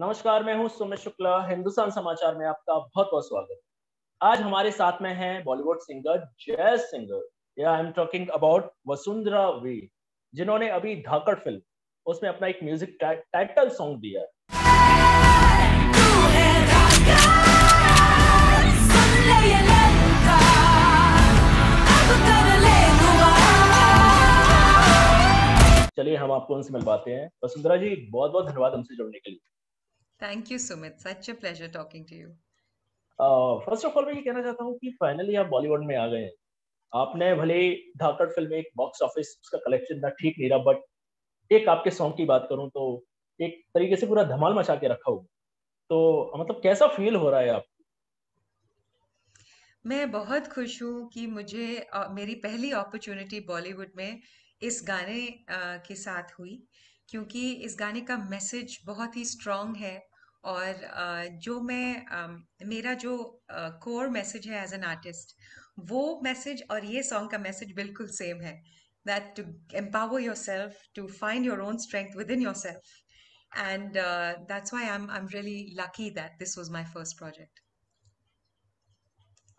नमस्कार मैं हूं सुमित शुक्ला हिंदुस्तान समाचार में आपका बहुत बहुत स्वागत आज हमारे साथ में है बॉलीवुड सिंगर जय सिंगर या I am talking about Vasundhara Vee जिन्होंने अभी धाकड़ फिल्म उसमें अपना एक म्यूजिक टाइटल सॉन्ग दिया है चलिए हम आपको उनसे मिलवाते हैं वसुंधरा जी बहुत बहुत धन्यवाद हमसे जुड़ने के लिए thank you Sumit such a pleasure talking to you first of all मैं ये कहना चाहता हूँ कि फाइनली आप बॉलीवुड में आ गए आपने भले धाकड़ फिल्म एक बॉक्स ऑफिस उसका कलेक्शन था ठीक नहीं रहा बट एक आपके सॉन्ग की बात करूँ तो एक तरीके से पूरा धमाल मचा के रखा हुआ तो मतलब कैसा फील हो रहा है आप मैं बहुत खुश हूँ कि मुझे uh, मेरी पहली अपॉर्चुनिटी बॉलीवुड में इस गाने uh, के साथ हुई क्योंकि इस गाने का मैसेज बहुत ही स्ट्रॉन्ग है और जो मैं मेरा जो कोर मैसेज है एज एन आर्टिस्ट वो मैसेज और ये सॉन्ग का मैसेज बिल्कुल सेम है that to empower yourself to find your own strength within yourself and that's why I am I am really lucky that this was my first project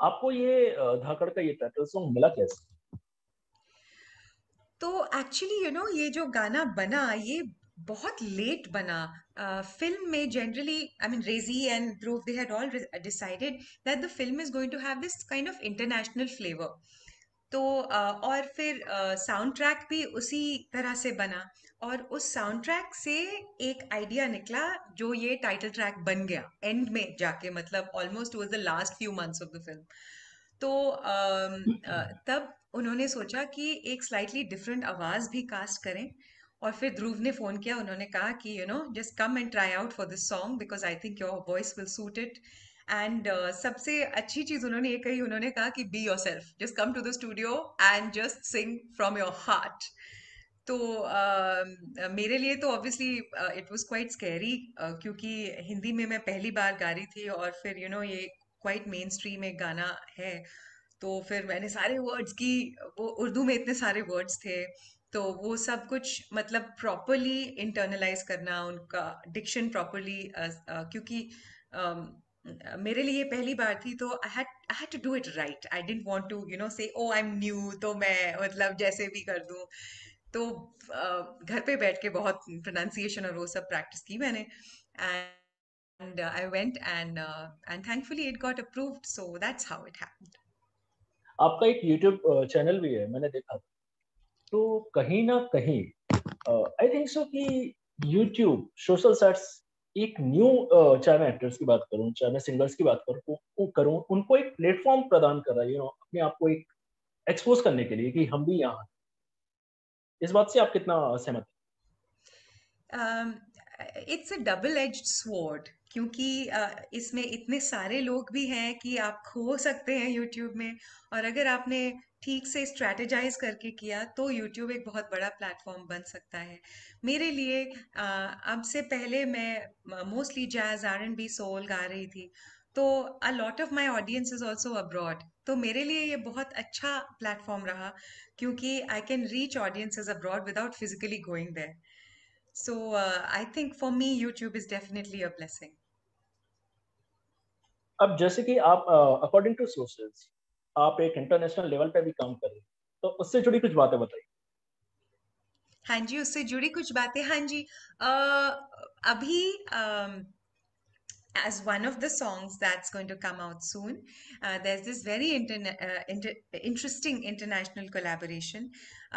आपको ये धाकड़ का ये title song मिला कैसे तो actually you know ये जो गाना बना ये बहुत लेट बना फिल्म में generally I mean Razy and Dhruv they had all decided that the film is going to have this kind of international flavour तो uh, और फिर साउंड uh, ट्रैक भी उसी तरह से बना और उस साउंड ट्रैक से एक आइडिया निकला जो ये टाइटल ट्रैक बन गया एंड में जाके मतलब almost was the last few months of the film तो uh, तब उन्होंने सोचा कि एक स्लाइटली डिफरेंट आवाज़ भी कास्ट करें और फिर ध्रुव ने फ़ोन किया उन्होंने कहा कि you know just come and try out for this song because I think your voice will suit it and सबसे अच्छी चीज़ उन्होंने ये कही उन्होंने कहा कि be yourself just come to the studio and just sing from your heart तो uh, मेरे लिए तो obviously it was quite scary क्योंकि हिंदी में मैं पहली बार गा रही थी और फिर यू you नो know, ये क्वाइट मेन स्ट्रीम एक गाना है तो फिर मैंने सारे वर्ड्स की वो उर्दू में इतने सारे वर्ड्स थे तो वो सब कुछ मतलब प्रॉपरली इंटरनलाइज करना उनका डिक्शन प्रॉपरली क्योंकि मेरे लिए पहली बार थी तो I had I had to do it right I didn't want to you know say oh I am new तो मैं मतलब जैसे भी कर दूँ तो uh, घर पे बैठ के बहुत प्रोनाउंसिएशन और वो सब प्रैक्टिस की मैंने and I went and and thankfully it got approved so that's how it happened आपका एक यूट्यूब चैनल भी है मैंने देखा तो कहीं ना कहीं आई थिंक सो कि यूट्यूब सोशल साइट्स एक न्यू चाहे मैं एक्टर्स की बात करूं चाहे मैं सिंगर्स की बात करूं करूं उनको एक प्लेटफॉर्म प्रदान कर रहा है यू नो अपने आप को एक एक्सपोज करने के लिए कि हम भी यहाँ इस बात से आप कितना सहमत it's a double edged sword क्योंकि इसमें इतने सारे लोग भी हैं कि आप खो सकते हैं यूट्यूब में और अगर आपने ठीक से स्ट्रैटेजाइज करके किया तो यूट्यूब एक बहुत बड़ा प्लेटफॉर्म बन सकता है मेरे लिए अब से पहले मैं mostly jazz R and B soul गा रही थी तो a lot of my audience is also abroad तो मेरे लिए ये बहुत अच्छा प्लेटफॉर्म रहा क्योंकि I can reach audiences abroad without physically going there So uh, I think for me, YouTube is definitely a blessing. अब जैसे कि आप अकॉर्डिंग टू सोर्सेज आप एक इंटरनेशनल लेवल पे भी काम कर रहे हैं तो उससे जुड़ी कुछ बातें बताइए हाँ जी उससे जुड़ी कुछ बातें हाँ जी uh, अभी uh... as one of the songs that's going to come out soon. Uh, there's this very interna- uh, inter- interesting international collaboration.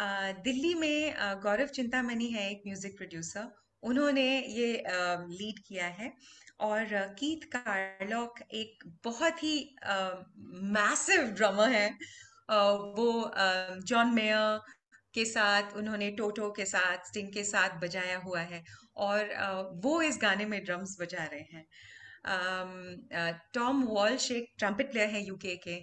Uh, Delhi में गौरव चिंतामणि है एक म्यूजिक प्रोड्यूसर उन्होंने ये लीड किया है और कीथ कार्लॉक एक बहुत ही मैसिव ड्रमर है वो जॉन मेयर के साथ उन्होंने टोटो के साथ स्टिंग के साथ बजाया हुआ है और वो इस गाने में ड्रम्स बजा रहे हैं टॉम वॉल्श एक ट्रम्पेट प्लेयर है यूके के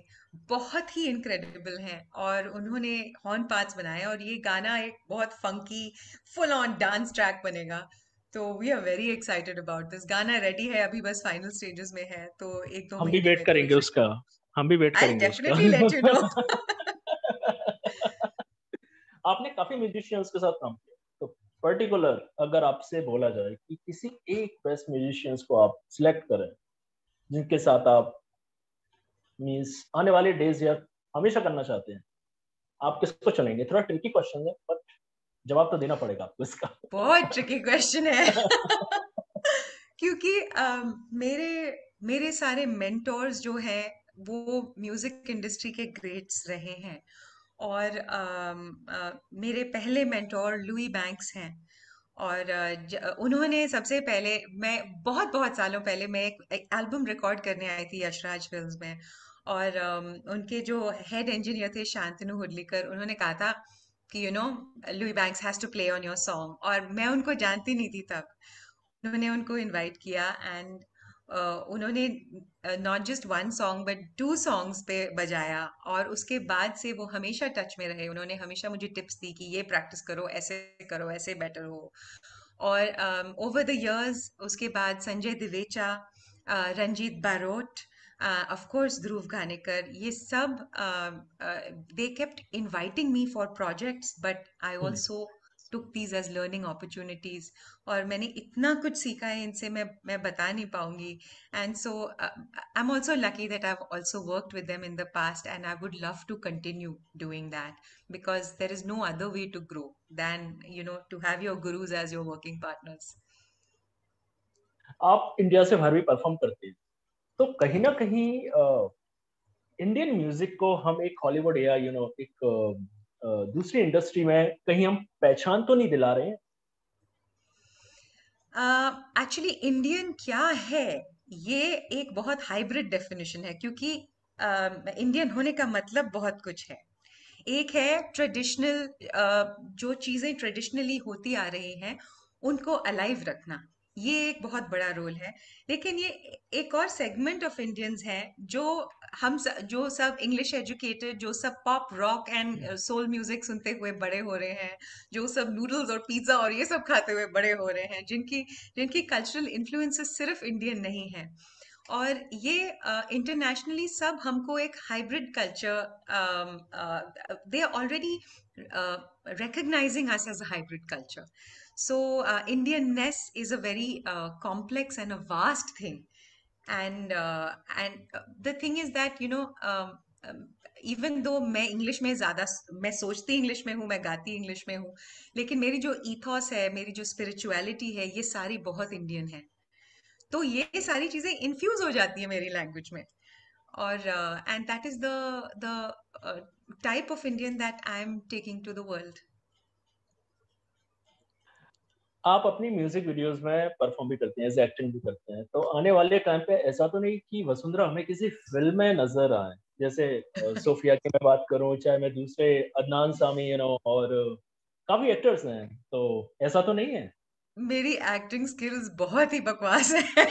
बहुत ही इनक्रेडिबल हैं और उन्होंने हॉर्न पार्ट्स बनाए और ये गाना एक बहुत funky full on dance track बनेगा तो we are very excited about this गाना रेडी है अभी बस फाइनल स्टेजेस में है तो एक दो हम भी वेट करेंगे उसका हम भी वेट करेंगे डेफिनेटली लेट यू नो आपने काफी म्यूजिशियंस के साथ काम किया तो पर्टिकुलर अगर आपसे बोला जाए कि किसी एक बेस्ट म्यूजिशियंस को आप सिलेक्ट करें जिनके साथ आप मींस आने वाले डेज या हमेशा करना चाहते हैं आप किसको चुनेंगे थोड़ा ट्रिकी क्वेश्चन है पर जवाब तो देना पड़ेगा आपको इसका बहुत ट्रिकी क्वेश्चन है क्योंकि uh, मेरे मेरे सारे मेंटोर्स जो हैं वो म्यूजिक इंडस्ट्री के ग्रेट्स रहे हैं और uh, uh, मेरे पहले मेंटोर लुई बैंक्स हैं और उन्होंने सबसे पहले मैं बहुत बहुत सालों पहले मैं एक, एल्बम रिकॉर्ड करने आई थी यशराज फिल्म में और उनके जो हेड इंजीनियर थे शांतनु हुडलीकर उन्होंने कहा था कि you know Louis Banks has to play on your song और मैं उनको जानती नहीं थी तब उन्होंने उनको इनवाइट किया एंड uh, उन्होंने not just one song but two songs पे बजाया और उसके बाद से वो हमेशा टच में रहे उन्होंने हमेशा मुझे टिप्स दी कि ये प्रैक्टिस करो ऐसे करो ऐसे बेटर हो और ओवर द इयर्स उसके बाद Sanjay Divecha uh, Ranjit Barot of course Dhruv Ghanekar ये सब they kept inviting me for projects but I also took these as learning opportunities और मैंने इतना कुछ सीखा है इनसे मैं मैं बता नहीं पाऊंगी and so I am also lucky that I also worked with them in the past and I would love to continue doing that because there is no other way to grow than you know to have your gurus as your working partners आप India से बाहर भी perform करते हैं तो कहीं ना कहीं इंडियन म्यूजिक को हम एक हॉलीवुड या यू नो एक दूसरी इंडस्ट्री में कहीं हम पहचान तो नहीं दिला रहे हैं एक्चुअली uh, इंडियन क्या है ये एक बहुत हाइब्रिड डेफिनेशन है क्योंकि इंडियन uh, होने का मतलब बहुत कुछ है एक है ट्रेडिशनल uh, जो चीज़ें ट्रेडिशनली होती आ रही हैं उनको अलाइव रखना ये एक बहुत बड़ा रोल है लेकिन ये एक और सेगमेंट ऑफ इंडियंस है जो हम स, जो सब इंग्लिश एजुकेटेड जो सब pop rock and soul music सुनते हुए बड़े हो रहे हैं जो सब नूडल्स और पिज्ज़ा और ये सब खाते हुए बड़े हो रहे हैं जिनकी जिनकी कल्चरल इन्फ्लुएंसेस सिर्फ इंडियन नहीं है और ये इंटरनेशनली uh, सब हमको एक hybrid culture they are already recognising us as a hybrid culture So, uh, Indianness is a very uh, complex and a vast thing. And uh, and uh, the thing is that you know um, even um, though मैं English में ज़्यादा मैं सोचती English में हूँ मैं गाती English में हूँ लेकिन मेरी जो ईथॉस है मेरी जो स्पिरिचुअलिटी है ये सारी बहुत इंडियन है तो ये सारी चीज़ें इन्फ्यूज़ हो जाती है मेरी लैंग्वेज में और and that is the type of Indian that I am taking to the world आप अपनी म्यूजिक वीडियोस में परफॉर्म भी करते हैं एज एक्टिंग भी करते हैं तो आने वाले टाइम पे ऐसा तो नहीं कि वसुंधरा हमें किसी फिल्म में नजर आए जैसे सोफिया की मैं बात करूं चाहे मैं दूसरे अदनान सामी यू नो और काफी एक्टर्स हैं तो ऐसा तो नहीं है मेरी एक्टिंग स्किल्स बहुत ही बकवास है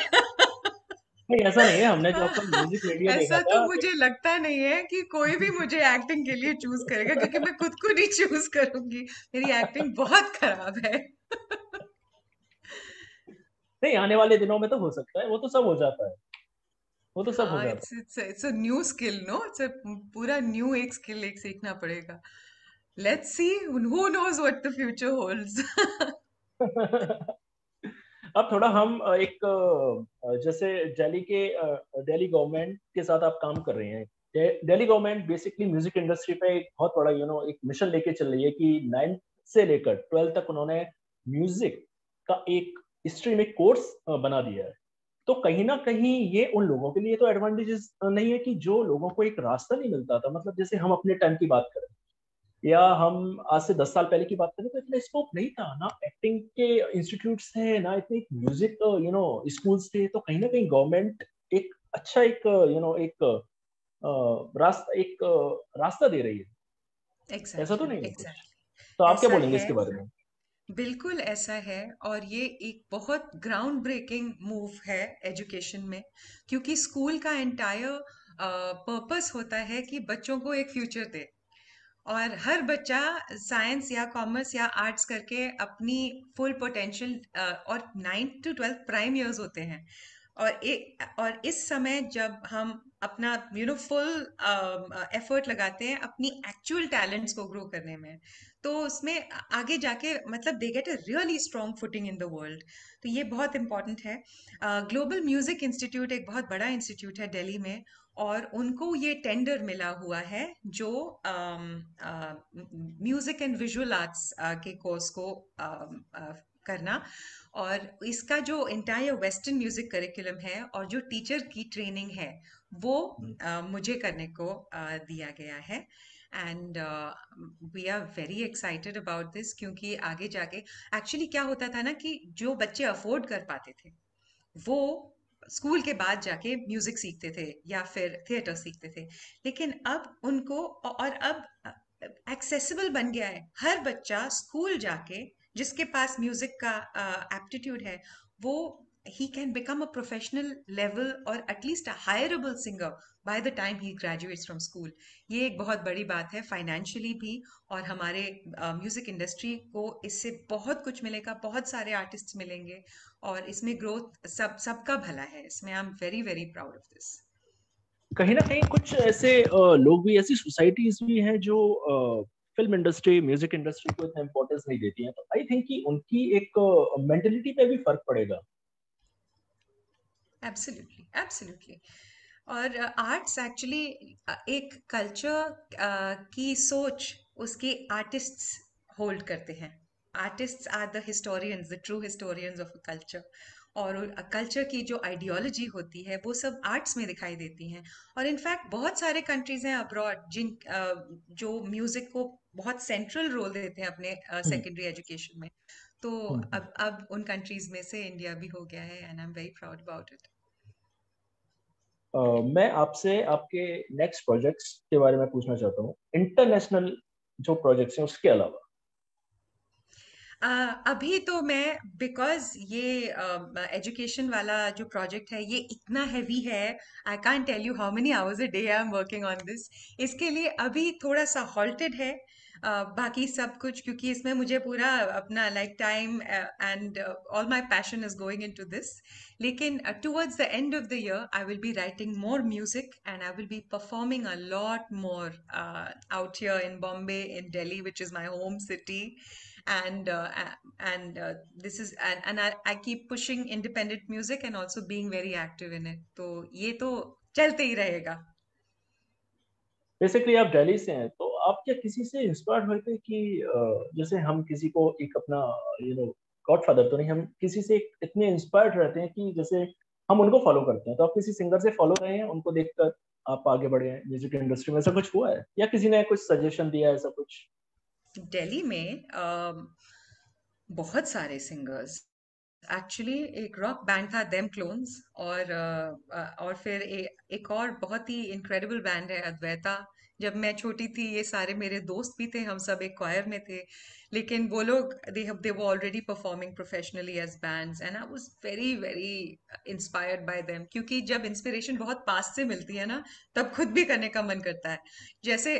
नहीं ऐसा नहीं है हमने जो आपका म्यूजिक वीडियो ऐसा तो मुझे लगता नहीं है कि कोई भी मुझे एक्टिंग के लिए चूज करेगा क्योंकि मैं खुद को नहीं चूज करूंगी मेरी एक्टिंग बहुत खराब है नहीं आने वाले दिनों में तो हो सकता है वो तो सब हो जाता है वो तो सब हो हाँ, जाता है it's it's a new skill, no? It's a पूरा न्यू एक स्किल एक सीखना पड़ेगा let's see who knows what the future holds अब थोड़ा हम एक जैसे दिल्ली के दिल्ली गवर्नमेंट के साथ आप काम कर रहे हैं Delhi government basically music industry पे एक बहुत बड़ा यू नो एक मिशन लेके चल रही है कि नाइन्थ से लेकर ट्वेल्थ तक उन्होंने म्यूजिक का एक हिस्ट्री में कोर्स बना दिया है तो कहीं ना कहीं ये उन लोगों के लिए तो एडवांटेजेस नहीं है कि जो लोगों को एक रास्ता नहीं मिलता था मतलब जैसे हम अपने टाइम की बात करें या हम आज से दस साल पहले की बात करें तो इतना स्कोप नहीं था ना एक्टिंग के इंस्टीट्यूट्स थे ना इतने म्यूजिक यू नो स्कूल्स थे तो कहीं ना कहीं गवर्नमेंट एक अच्छा एक यू नो एक रास्ता एक रास्ता दे रही है ऐसा तो नहीं तो आप क्या बोलेंगे इसके बारे में बिल्कुल ऐसा है और ये एक बहुत ग्राउंड ब्रेकिंग मूव है एजुकेशन में क्योंकि स्कूल का एंटायर पर्पस होता है कि बच्चों को एक फ्यूचर दे और हर बच्चा साइंस या कॉमर्स या आर्ट्स करके अपनी फुल पोटेंशियल और ninth to twelfth prime years होते हैं और ए, और इस समय जब हम अपना यू नो फुल एफर्ट लगाते हैं अपनी एक्चुअल टैलेंट्स को ग्रो करने में तो उसमें आगे जाके मतलब they get a really strong footing in the world तो ये बहुत इंपॉर्टेंट है ग्लोबल म्यूजिक इंस्टीट्यूट एक बहुत बड़ा इंस्टीट्यूट है दिल्ली में और उनको ये टेंडर मिला हुआ है जो म्यूजिक एंड विजुअल आर्ट्स के कोर्स को uh, uh, करना और इसका जो इंटायर वेस्टर्न म्यूजिक करिकुलम है और जो टीचर की ट्रेनिंग है वो uh, मुझे करने को दिया गया है and we are very excited about this क्योंकि आगे जाके एक्चुअली क्या होता था ना कि जो बच्चे अफोर्ड कर पाते थे वो स्कूल के बाद जाके म्यूजिक सीखते थे या फिर थिएटर सीखते थे लेकिन अब उनको और अब एक्सेसिबल बन गया है हर बच्चा स्कूल जाके जिसके पास म्यूजिक का एप्टीट्यूड है वो he can become a professional level or at least a hireable singer by the time he graduates from school ये एक बहुत बड़ी बात है फाइनेंशियली भी और हमारे म्यूज़िक uh, इंडस्ट्री को इससे बहुत कुछ मिलेगा बहुत सारे आर्टिस्ट मिलेंगे और इसमें ग्रोथ सब सबका भला है इसमें I am very very proud of this कहीं ना कहीं कुछ ऐसे लोग भी ऐसी सोसाइटीज भी हैं जो फिल्म इंडस्ट्री म्यूजिक इंडस्ट्री को इतना इम्पोर्टेंस नहीं देती हैं तो आई थिंक कि उनकी एक मेंटेलिटी पे भी फर्क पड़ेगा एब्सोल्युटली एब्सोल्युटली और आर्ट्स uh, एक्चुअली uh, एक कल्चर uh, की सोच उसके आर्टिस्ट्स होल्ड करते हैं artists are the historians the true historians of a culture और कल्चर uh, की जो आइडियोलॉजी होती है वो सब आर्ट्स में दिखाई देती हैं और इनफैक्ट बहुत सारे कंट्रीज हैं अब्रॉड जिन uh, जो म्यूजिक को बहुत सेंट्रल रोल देते हैं अपने सेकेंडरी एजुकेशन हम्म। में तो हम्म। अब अब उन कंट्रीज में से इंडिया भी हो गया है and I am very proud about it मैं आपसे आपके नेक्स्ट प्रोजेक्ट्स के बारे में पूछना चाहता हूँ इंटरनेशनल जो प्रोजेक्ट्स हैं उसके अलावा अभी तो मैं बिकॉज़ ये एजुकेशन एजुकेशन वाला जो प्रोजेक्ट है ये इतना हैवी है I can tell you how many hours a day I am working on this इसके लिए अभी थोड़ा सा हॉल्टेड है uh, बाकी सब कुछ क्योंकि इसमें मुझे पूरा अपना like time and all my passion is going into this लेकिन towards the end of the year I will be writing more music and I will be performing a lot more out here in Bombay in Delhi which is my home city and uh, and uh, this is and, and I, I keep pushing independent music and also being very active in it ye to chalte hi rahega basically aap delhi se hain to aap kya kisi se inspired hote hain ki jaise hum kisi ko ek apna you know godfather to nahi hum kisi se itne inspired rehte hain ki jaise हम उनको follow करते हैं तो आप किसी singer से follow रहे हैं उनको देखकर आप आगे बढ़े हैं म्यूजिक इंडस्ट्री में ऐसा कुछ हुआ है या किसी ने कुछ सजेशन दिया है ऐसा कुछ दिल्ली में बहुत सारे सिंगर्स एक्चुअली एक रॉक बैंड था देम क्लोन्स और और फिर ए, एक और बहुत ही इनक्रेडिबल बैंड है अद्वैता जब मैं छोटी थी ये सारे मेरे दोस्त भी थे हम सब एक क्वायर में थे लेकिन वो लोग दे दे वो already performing professionally as bands and I was very very inspired by them क्योंकि जब इंस्पिरेशन बहुत पास से मिलती है ना तब खुद भी करने का मन करता है जैसे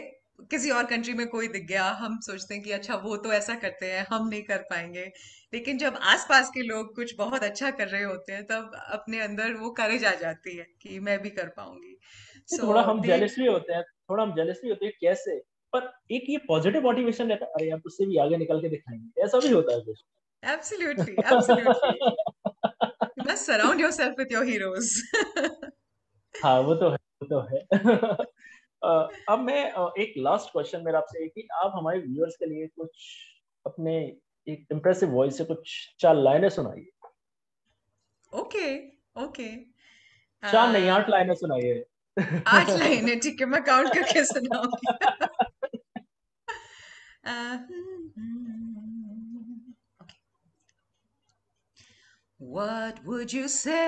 किसी और कंट्री में कोई दिख गया हम सोचते हैं कि अच्छा वो तो ऐसा करते हैं हम नहीं कर पाएंगे लेकिन जब आसपास के लोग कुछ बहुत अच्छा कर रहे होते हैं तब अपने अंदर वो करेज आ जाती है कि मैं भी कर पाऊंगी तो so, थोड़ा हम जेलस भी होते हैं थोड़ा हम जेलस भी होते हैं कैसे पर एक ये पॉजिटिव मोटिवेशन रहता है अरे हम उससे भी आगे निकल के दिखाएंगे ऐसा भी होता है कुछ एब्सोल्युटली एब्सोल्युटली बस surround yourself with your heroes हाँ वो तो है वो तो है अब मैं एक लास्ट क्वेश्चन मेरा आपसे है कि आप हमारे व्यूअर्स के लिए कुछ अपने एक इम्प्रेसिव वॉइस से कुछ चार लाइनें सुनाइए ओके ओके चार नहीं आठ लाइनें सुनाइए आठ लाइनें ठीक है मैं काउंट करके सुनाऊंगी What would you say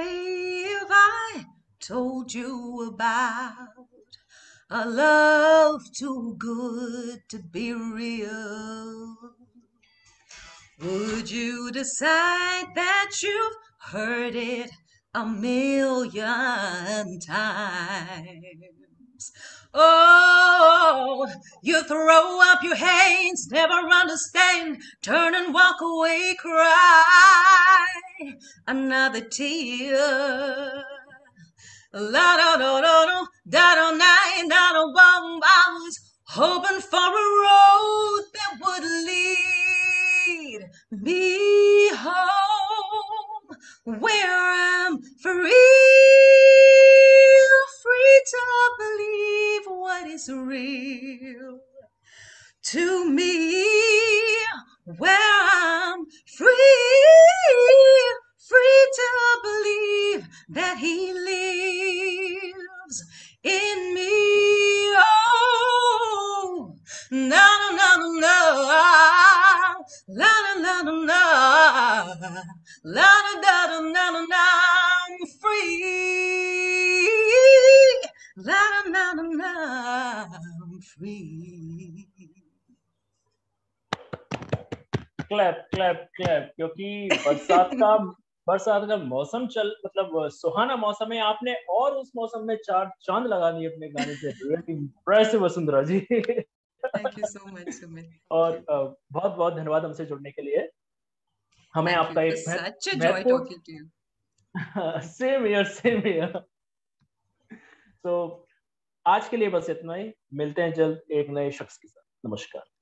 if I told you about a love too good to be real. Would you decide that you've heard it a million times? Oh, you throw up your hands, never understand, turn and walk away, cry another tear. La da da da da da da nine da da one. I was hoping for a road that would lead me home, where I'm free, free to believe what is real to me. Clap clap clap क्योंकि बरसात का बरसात का मौसम चल मतलब सुहाना मौसम है आपने और उस मौसम में चार चांद लगा दिए अपने गाने से impressive Vasundhara ji thank you so much और बहुत बहुत धन्यवाद हमसे जुड़ने के लिए हमें Thank आपका एक such joy talking to same here same here so आज के लिए बस इतना ही मिलते हैं जल्द एक नए शख्स के साथ नमस्कार